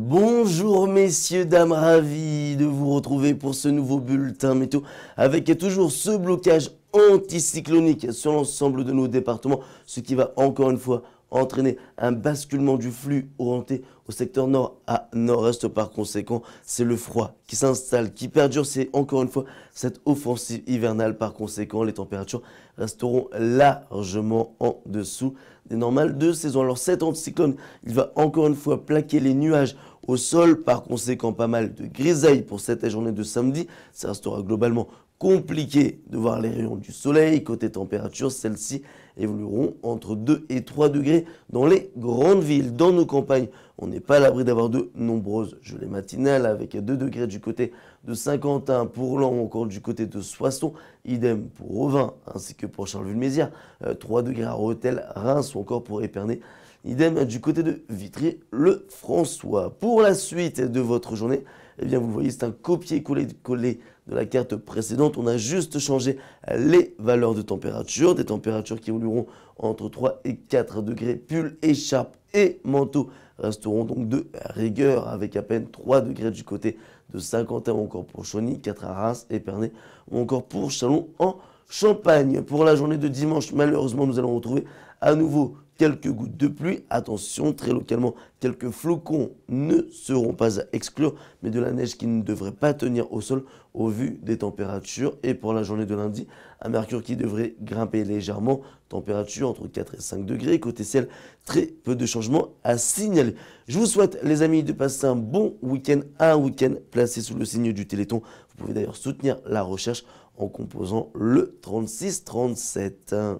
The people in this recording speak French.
Bonjour messieurs, dames, ravis de vous retrouver pour ce nouveau bulletin météo avec toujours ce blocage anticyclonique sur l'ensemble de nos départements, ce qui va encore une fois entraîner un basculement du flux orienté au secteur nord à nord-est. Par conséquent, c'est le froid qui s'installe, qui perdure. C'est encore une fois cette offensive hivernale. Par conséquent, les températures resteront largement en dessous des normales de saison. Alors cet anticyclone, il va encore une fois plaquer les nuages au sol. Par conséquent, pas mal de grisailles pour cette journée de samedi. Ça restera globalement compliqué de voir les rayons du soleil. Côté température, celles-ci évolueront entre 2 et 3 degrés dans les grandes villes. Dans nos campagnes, on n'est pas à l'abri d'avoir de nombreuses gelées matinales avec 2 degrés du côté de Saint-Quentin, pour l'an ou encore du côté de Soissons, idem pour Auvin ainsi que pour Charleville-Mézières, 3 euh, degrés à Rotel, Reims ou encore pour Épernay. Idem du côté de vitry le François. Pour la suite de votre journée, eh bien vous voyez, c'est un copier-coller de la carte précédente. On a juste changé les valeurs de température, des températures qui évolueront entre 3 et 4 degrés. Pull, écharpe et manteau resteront donc de rigueur avec à peine 3 degrés du côté de Saint-Quentin ou encore pour Chauny, 4 à Reims, Épernay ou encore pour Chalon en Champagne. Pour la journée de dimanche, malheureusement, nous allons retrouver à nouveau quelques gouttes de pluie, attention, très localement, quelques flocons ne seront pas à exclure, mais de la neige qui ne devrait pas tenir au sol au vu des températures. Et pour la journée de lundi, un mercure qui devrait grimper légèrement, température entre 4 et 5 degrés. Côté ciel, très peu de changements à signaler. Je vous souhaite, les amis, de passer un bon week-end, un week-end placé sous le signe du Téléthon. Vous pouvez d'ailleurs soutenir la recherche en composant le 36-37.